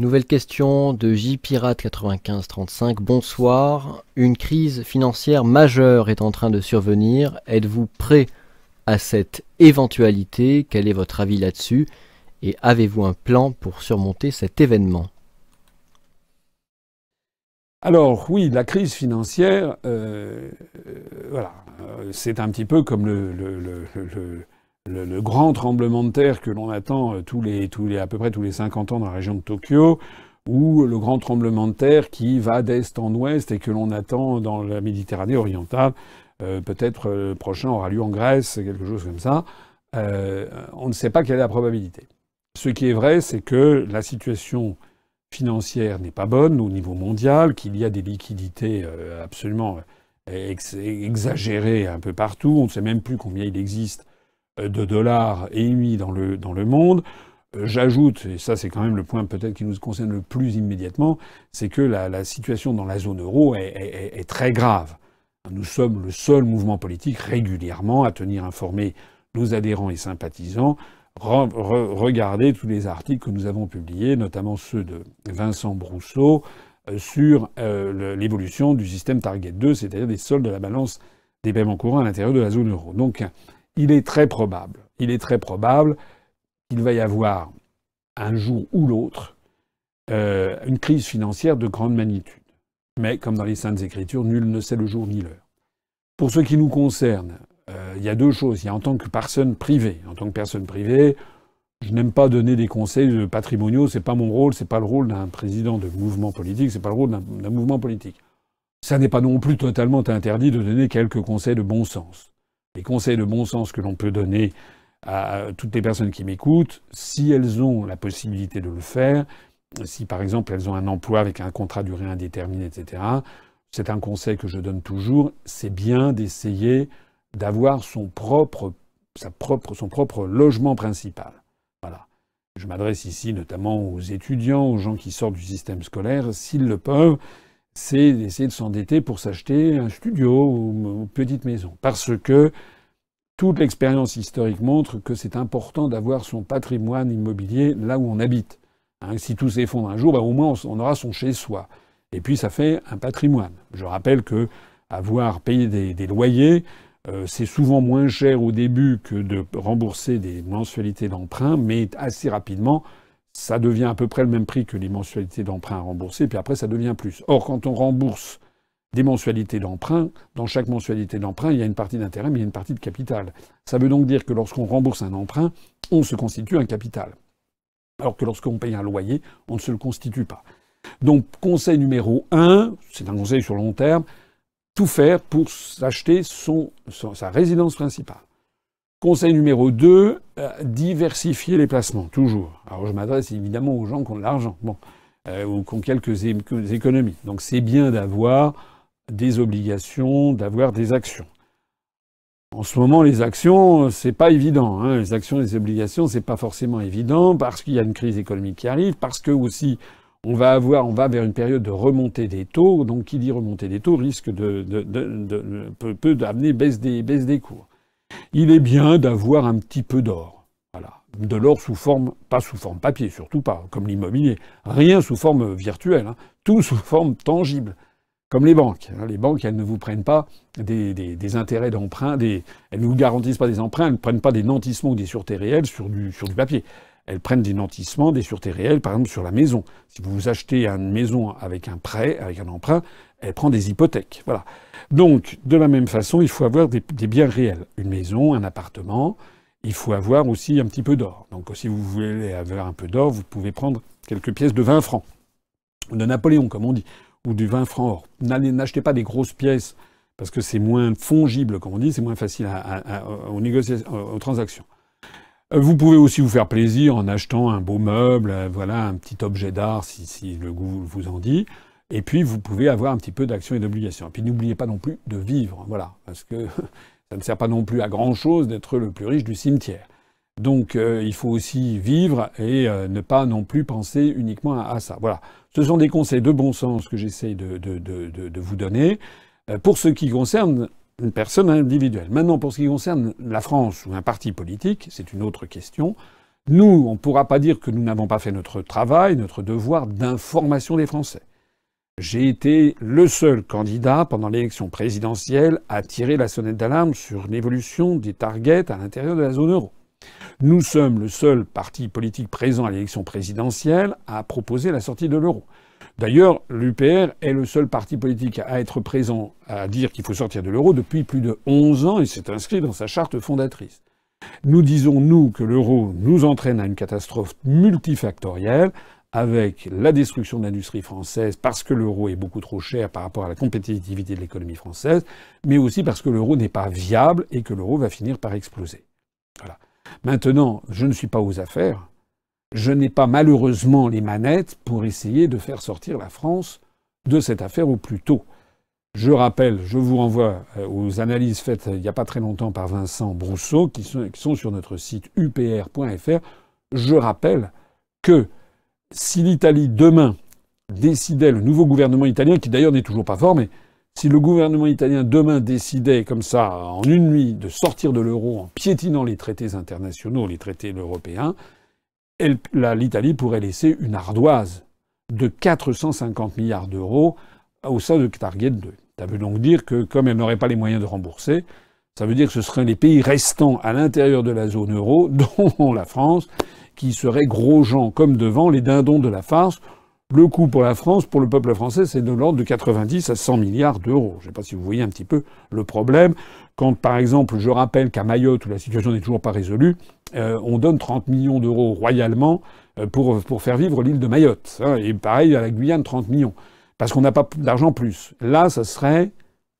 Nouvelle question de jpirate9535. Bonsoir. Une crise financière majeure est en train de survenir. Êtes-vous prêt à cette éventualité Quel est votre avis là-dessus Et avez-vous un plan pour surmonter cet événement alors oui, la crise financière, euh, euh, voilà, euh, c'est un petit peu comme le le, grand tremblement de terre que l'on attend euh, tous les, à peu près tous les 50 ans dans la région de Tokyo, ou le grand tremblement de terre qui va d'est en ouest et que l'on attend dans la Méditerranée orientale. Euh, peut-être euh, prochain aura lieu en Grèce, quelque chose comme ça. on ne sait pas quelle est la probabilité. Ce qui est vrai, c'est que la situation financière n'est pas bonne au niveau mondial, qu'il y a des liquidités absolument exagérées un peu partout. On ne sait même plus combien il existe euh, de dollars émis dans le, dans le monde. Euh, j'ajoute, et ça c'est quand même le point peut-être qui nous concerne le plus immédiatement, c'est que la, la, situation dans la zone euro est, très grave. Nous sommes le seul mouvement politique régulièrement à tenir informés nos adhérents et sympathisants. regardez tous les articles que nous avons publiés, notamment ceux de Vincent Brousseau, euh, sur l'évolution du système Target 2, c'est-à-dire des soldes de la balance des paiements courants à l'intérieur de la zone euro. Donc il est très probable, il est très probable qu'il va y avoir un jour ou l'autre euh, une crise financière de grande magnitude. Mais comme dans les Saintes Écritures, nul ne sait le jour ni l'heure. Pour ce qui nous concerne, euh, il y a deux choses. Il y a en tant que personne privée. En tant que personne privée, je n'aime pas donner des conseils patrimoniaux. n'est pas mon rôle. ce n'est pas le rôle d'un président de mouvement politique. ce n'est pas le rôle d'un mouvement politique. Ça n'est pas non plus totalement interdit de donner quelques conseils de bon sens les conseils de bon sens que l'on peut donner à toutes les personnes qui m'écoutent, si elles ont la possibilité de le faire, si par exemple elles ont un emploi avec un contrat durée indéterminé, etc., c'est un conseil que je donne toujours, c'est bien d'essayer d'avoir son propre, sa propre, son propre logement principal. Voilà. Je m'adresse ici notamment aux étudiants, aux gens qui sortent du système scolaire, s'ils le peuvent, c'est d'essayer de s'endetter pour s'acheter un studio ou une petite maison. Parce que toute l'expérience historique montre que c'est important d'avoir son patrimoine immobilier là où on habite. Hein, si tout s'effondre un jour, bah, au moins on, aura son chez-soi. Et puis ça fait un patrimoine. Je rappelle que avoir payé des, loyers, euh, c'est souvent moins cher au début que de rembourser des mensualités d'emprunt, mais assez rapidement, ça devient à peu près le même prix que les mensualités d'emprunt à rembourser, puis après, ça devient plus. Or, quand on rembourse des mensualités d'emprunt, dans chaque mensualité d'emprunt, il y a une partie d'intérêt, mais il y a une partie de capital. Ça veut donc dire que lorsqu'on rembourse un emprunt, on se constitue un capital. Alors que lorsqu'on paye un loyer, on ne se le constitue pas. Donc, conseil numéro 1, c'est un conseil sur long terme, tout faire pour s'acheter sa résidence principale. Conseil numéro 2, euh, diversifier les placements, toujours. Alors je m'adresse évidemment aux gens qui ont de l'argent, bon, euh, ou qui ont quelques économies. Donc c'est bien d'avoir des obligations, d'avoir des actions. En ce moment, les actions, c'est pas évident. Hein. Les actions, et les obligations, c'est pas forcément évident parce qu'il y a une crise économique qui arrive, parce que aussi on va avoir, on va vers une période de remontée des taux. Donc, qui dit remontée des taux risque de, peut, amener des, baisse des cours il est bien d'avoir un petit peu d'or. Voilà. De l'or sous forme, pas sous forme papier, surtout pas, comme l'immobilier. Rien sous forme virtuelle, hein. tout sous forme tangible, comme les banques. Hein. Les banques, elles ne vous prennent pas des, intérêts d'emprunt, elles ne vous garantissent pas des emprunts, elles ne prennent pas des nantissements ou des sûretés réelles sur du, sur du papier. Elles prennent des nantissements, des sûretés réelles, par exemple sur la maison. Si vous achetez une maison avec un prêt, avec un emprunt, elle prend des hypothèques. Voilà. Donc, de la même façon, il faut avoir des, biens réels. Une maison, un appartement, il faut avoir aussi un petit peu d'or. Donc, si vous voulez avoir un peu d'or, vous pouvez prendre quelques pièces de 20 francs, de Napoléon, comme on dit, ou du 20 francs or. N'achetez pas des grosses pièces, parce que c'est moins fongible, comme on dit, c'est moins facile euh, aux, transactions. Euh, vous pouvez aussi vous faire plaisir en achetant un beau meuble, euh, voilà, un petit objet d'art si, le goût vous en dit. Et puis, vous pouvez avoir un petit peu d'action et d'obligation. Et puis, n'oubliez pas non plus de vivre, voilà, parce que ça ne sert pas non plus à grand-chose d'être le plus riche du cimetière. Donc, euh, il faut aussi vivre et euh, ne pas non plus penser uniquement à, ça. Voilà. Ce sont des conseils de bon sens que j'essaie de, vous donner euh, pour ce qui concerne une personne individuelle. Maintenant, pour ce qui concerne la France ou un parti politique, c'est une autre question. Nous, on ne pourra pas dire que nous n'avons pas fait notre travail, notre devoir d'information des Français. J'ai été le seul candidat pendant l'élection présidentielle à tirer la sonnette d'alarme sur l'évolution des targets à l'intérieur de la zone euro. Nous sommes le seul parti politique présent à l'élection présidentielle à proposer la sortie de l'euro. D'ailleurs, l'UPR est le seul parti politique à être présent à dire qu'il faut sortir de l'euro depuis plus de 11 ans et c'est inscrit dans sa charte fondatrice. Nous disons, nous, que l'euro nous entraîne à une catastrophe multifactorielle, avec la destruction de l'industrie française parce que l'euro est beaucoup trop cher par rapport à la compétitivité de l'économie française, mais aussi parce que l'euro n'est pas viable et que l'euro va finir par exploser. Voilà. Maintenant, je ne suis pas aux affaires. Je n'ai pas malheureusement les manettes pour essayer de faire sortir la France de cette affaire au plus tôt. Je rappelle, je vous renvoie euh, aux analyses faites euh, il n'y a pas très longtemps par Vincent Brousseau, qui sont sur notre site upr.fr. Je rappelle que si l'Italie demain décidait, le nouveau gouvernement italien, qui d'ailleurs n'est toujours pas fort, mais si le gouvernement italien demain décidait comme ça, en une nuit, de sortir de l'euro en piétinant les traités internationaux, les traités européens, l'Italie pourrait laisser une ardoise de 450 milliards d'euros au sein de Target 2. Ça veut donc dire que comme elle n'aurait pas les moyens de rembourser, ça veut dire que ce seraient les pays restants à l'intérieur de la zone euro, dont la France, qui seraient gros gens, comme devant les dindons de la farce. Le coût pour la France, pour le peuple français, c'est de l'ordre de 90 à 100 milliards d'euros. Je ne sais pas si vous voyez un petit peu le problème. Quand, par exemple, je rappelle qu'à Mayotte, où la situation n'est toujours pas résolue, euh, on donne 30 millions d'euros royalement euh, pour, pour, faire vivre l'île de Mayotte. Hein, et pareil à la Guyane, 30 millions. Parce qu'on n'a pas d'argent plus. Là, ça serait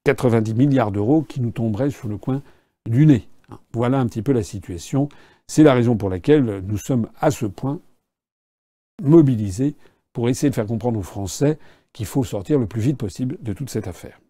90 milliards d'euros qui nous tomberaient sur le coin du nez. Voilà un petit peu la situation c'est la raison pour laquelle nous sommes à ce point mobilisés pour essayer de faire comprendre aux Français qu'il faut sortir le plus vite possible de toute cette affaire.